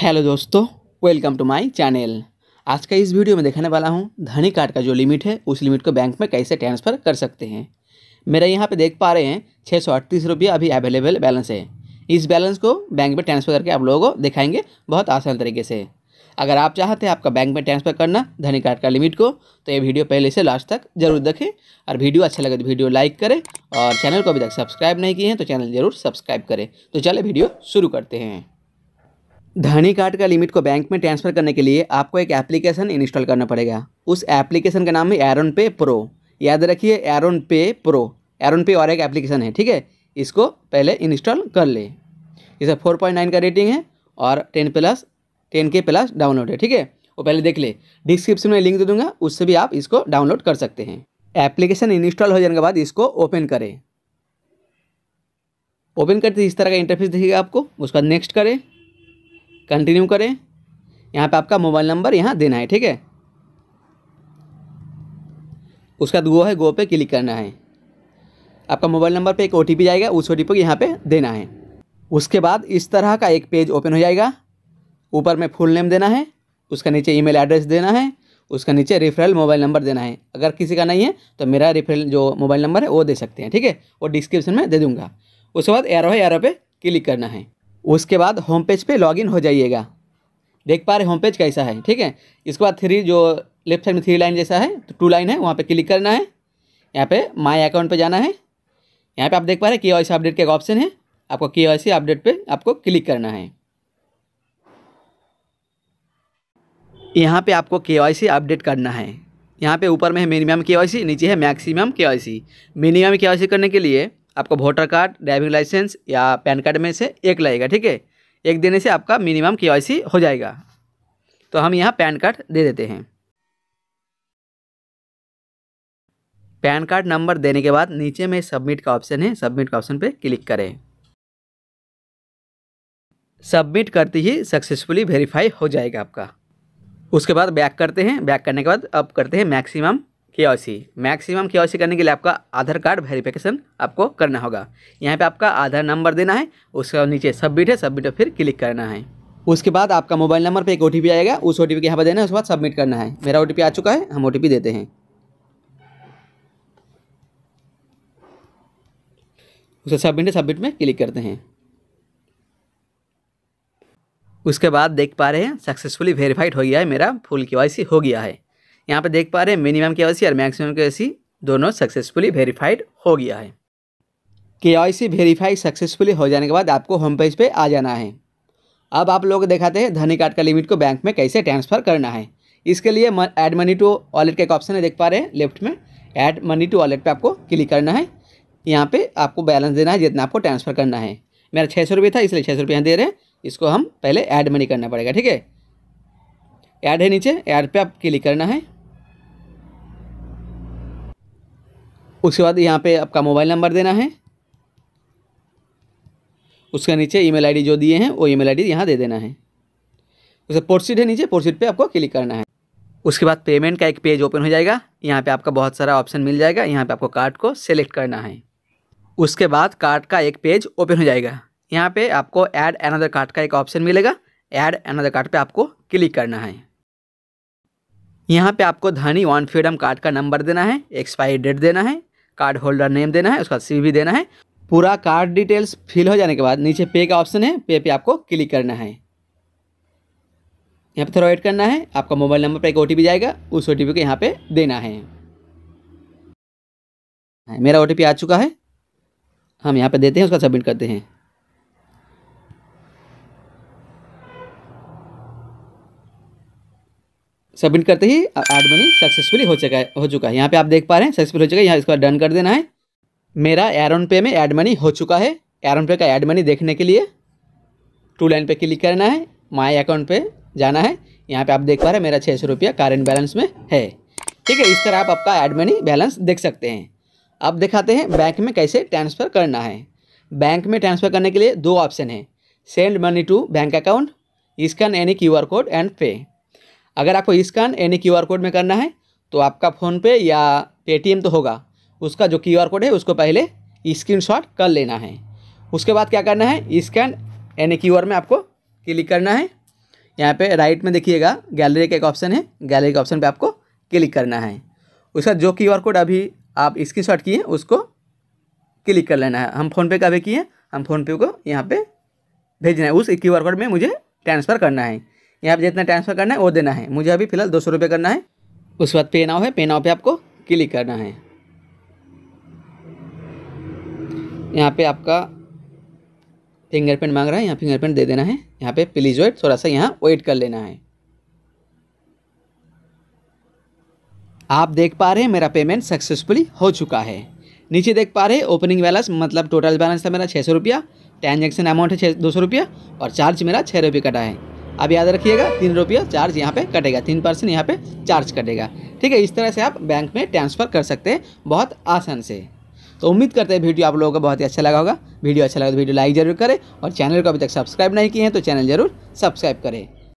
hello दोस्तों welcome to my channel आज का इस वीडियो में देखने वाला हूँ धनी कार्ड का जो लिमिट है उस लिमिट को बैंक में कैसे ट्रांसफ़र कर सकते हैं मेरा यहाँ पे देख पा रहे हैं छः सौ अड़तीस रुपये अभी अवेलेबल बैलेंस है इस बैलेंस को बैंक में ट्रांसफ़र करके आप लोगों को दिखाएंगे बहुत आसान तरीके से अगर आप चाहते हैं आपका बैंक में ट्रांसफ़र करना धनी कार्ड का लिमिट को तो ये वीडियो पहले से लास्ट तक जरूर देखें और वीडियो अच्छा लगे तो वीडियो लाइक करें और चैनल को अभी तक सब्सक्राइब नहीं किए हैं तो चैनल जरूर सब्सक्राइब करें तो चले वीडियो शुरू करते हैं धनी कार्ड का लिमिट को बैंक में ट्रांसफ़र करने के लिए आपको एक एप्लीकेशन इंस्टॉल करना पड़ेगा उस एप्लीकेशन का नाम है एरन पे प्रो याद रखिए एरन पे प्रो एरन पे और एक एप्लीकेशन है ठीक है इसको पहले इंस्टॉल कर ले इसे फोर पॉइंट नाइन का रेटिंग है और टेन प्लस टेन के प्लस डाउनलोड है ठीक है वो पहले देख ले डिस्क्रिप्शन में लिंक दे दूंगा उससे भी आप इसको डाउनलोड कर सकते हैं एप्लीकेशन इंस्टॉल हो जाने के बाद इसको ओपन करें ओपन करते इस तरह का इंटरफेस दिखेगा आपको उसका नेक्स्ट करें कंटिन्यू करें यहाँ पे आपका मोबाइल नंबर यहाँ देना है ठीक है उसके बाद गो है गो पे क्लिक करना है आपका मोबाइल नंबर पे एक ओ जाएगा उस ओ टी पी यहाँ पर देना है उसके बाद इस तरह का एक पेज ओपन हो जाएगा ऊपर में फुल नेम देना है उसका नीचे ईमेल एड्रेस देना है उसका नीचे रेफरल मोबाइल नंबर देना है अगर किसी का नहीं है तो मेरा रेफरल जो मोबाइल नंबर है वो दे सकते हैं ठीक है वो डिस्क्रिप्शन में दे दूँगा उसके बाद एरो है एरो पे क्लिक करना है उसके बाद होम पेज पे लॉगिन हो जाइएगा देख पा रहे होम पेज कैसा है ठीक है इसके बाद थ्री जो लेफ्ट साइड में थ्री लाइन जैसा है तो टू लाइन है वहाँ पे क्लिक करना है यहाँ पे माई अकाउंट पे जाना है यहाँ पे आप देख पा रहे हैं के वाई सी अपडेट का एक ऑप्शन है आपको के वाई सी अपडेट पे आपको क्लिक करना है यहाँ पे आपको के वाई सी अपडेट करना है यहाँ पे ऊपर में है मिनिमम के वाई सी नीचे है maximum K Y C minimum K Y C करने के लिए आपका वोटर कार्ड ड्राइविंग लाइसेंस या पैन कार्ड में से एक लगेगा ठीक है एक देने से आपका मिनिमम के हो जाएगा तो हम यहाँ पैन कार्ड दे देते हैं पैन कार्ड नंबर देने के बाद नीचे में सबमिट का ऑप्शन है सबमिट का ऑप्शन पे क्लिक करें सबमिट करते ही सक्सेसफुली वेरीफाई हो जाएगा आपका उसके बाद बैक करते हैं बैक करने के बाद अब करते हैं मैक्सिमम के मैक्सिमम के करने के लिए आपका आधार कार्ड वेरिफिकेशन आपको करना होगा यहाँ पे आपका आधार नंबर देना है उसके नीचे सबमिट है सबमिट फिर क्लिक करना है उसके बाद आपका मोबाइल नंबर पे एक ओ आएगा उस ओ टी यहाँ पर देना है उसके बाद सबमिट करना है मेरा ओ आ चुका है हम ओ देते हैं उसे सबमिट है सबमिट में क्लिक करते हैं उसके बाद देख पा रहे हैं सक्सेसफुली वेरीफाइड हो गया है मेरा फुल के हो गया है यहाँ पर देख पा रहे हैं मिनिमम के और मैक्सिमम के दोनों सक्सेसफुली वेरीफाइड हो गया है के सी वेरीफाई सक्सेसफुली हो जाने के बाद आपको होम पेज पर आ जाना है अब आप लोग दिखाते हैं धनी कार्ड का लिमिट को बैंक में कैसे ट्रांसफ़र करना है इसके लिए ऐड मनी टू वॉलेट का एक ऑप्शन है देख पा रहे हैं लेफ्ट में ऐड मनी टू वॉलेट पे आपको क्लिक करना है यहाँ पे आपको बैलेंस देना है जितना आपको ट्रांसफ़र करना है मेरा छः सौ रुपये था इसलिए छः सौ रुपये दे रहे हैं इसको हम पहले ऐड मनी करना पड़ेगा ठीक है ऐड है नीचे ऐड पर आप क्लिक करना है उसके बाद यहाँ पे आपका मोबाइल नंबर देना है उसके नीचे ईमेल आईडी जो दिए हैं वो ईमेल आईडी यहाँ दे देना है उसे पोर्सीड है नीचे पोर्सीड पे आपको क्लिक करना है उसके बाद पेमेंट का एक पेज ओपन हो जाएगा यहाँ पे आपका बहुत सारा ऑप्शन मिल जाएगा यहाँ पे आपको कार्ड को सेलेक्ट करना है उसके बाद कार्ड का एक पेज ओपन हो जाएगा यहाँ पर आपको एड एनदर कार्ड का एक ऑप्शन मिलेगा एड एनदर कार्ड पर आपको क्लिक करना है यहाँ पे आपको धनी वन फ्रीडम कार्ड का नंबर देना है एक्सपायरी डेट देना है कार्ड होल्डर नेम देना है उसका सी देना है पूरा कार्ड डिटेल्स फिल हो जाने के बाद नीचे पे का ऑप्शन है पे पे आपको क्लिक करना है यहाँ पर थोड़ा वेट करना है आपका मोबाइल नंबर पर एक ओ जाएगा उस ओ को यहाँ पे देना है मेरा ओ आ चुका है हम यहाँ पे देते हैं उसका सबमिट करते हैं सबमिट करते ही एड मनी सक्सेसफुली हो चुका है हो चुका है यहाँ पे आप देख पा रहे हैं सक्सेसफुल हो चुका है यहाँ इसको डन कर देना है मेरा एरन पे में एड मनी हो चुका है एरन पे का एड मनी देखने के लिए टू लाइन पे क्लिक करना है माई अकाउंट पे जाना है यहाँ पे आप देख पा रहे हैं मेरा छः सौ रुपया कारेंट बैलेंस में है ठीक है इस तरह आप आपका एड मनी बैलेंस देख सकते हैं अब दिखाते हैं बैंक में कैसे ट्रांसफ़र करना है बैंक में ट्रांसफ़र करने के लिए दो ऑप्शन है send money to bank account scan any Q R code and pay अगर आपको स्कैन यानी क्यू कोड में करना है तो आपका फ़ोनपे या पेटीएम तो होगा उसका जो क्यू कोड है उसको पहले स्क्रीन कर लेना है उसके बाद क्या करना है स्कैन यानी क्यू में आपको क्लिक करना है यहाँ पे राइट में देखिएगा गैलरी का एक ऑप्शन है गैलरी के ऑप्शन पे आपको क्लिक करना है उसका जो क्यू कोड अभी आप स्क्रीन शॉट किए उसको क्लिक कर लेना है हम फ़ोनपे का भी किए हम फ़ोनपे को यहाँ पे भेजना है उस क्यू कोड में मुझे ट्रांसफ़र करना है यहाँ पर जितना ट्रांसफर करना है वो देना है मुझे अभी फिलहाल दो सौ रुपये करना है उस बाद पे नाव है पे नाव पे आपको क्लिक करना है यहाँ पे आपका फिंगरप्रिंट मांग रहा है यहाँ फिंगरप्रिंट दे देना है यहाँ पे प्लीज़ वेट थोड़ा सा यहाँ वेट कर लेना है आप देख पा रहे हैं मेरा पेमेंट सक्सेसफुली हो चुका है नीचे देख पा रहे हैं ओपनिंग बैलेंस मतलब टोटल बैलेंस था मेरा छः सौ रुपया ट्रांजेक्शन अमाउंट है छः दो सौ रुपया और चार्ज मेरा छः रुपये कटा है अब याद रखिएगा तीन रुपया चार्ज यहाँ पे कटेगा तीन परसेंट यहाँ पे चार्ज कटेगा ठीक है इस तरह से आप बैंक में ट्रांसफ़र कर सकते हैं बहुत आसान से तो उम्मीद करते हैं वीडियो आप लोगों को बहुत ही अच्छा लगा होगा वीडियो अच्छा लगा तो वीडियो लाइक जरूर करें और चैनल को अभी तक सब्सक्राइब नहीं किए हैं तो चैनल जरूर सब्सक्राइब करें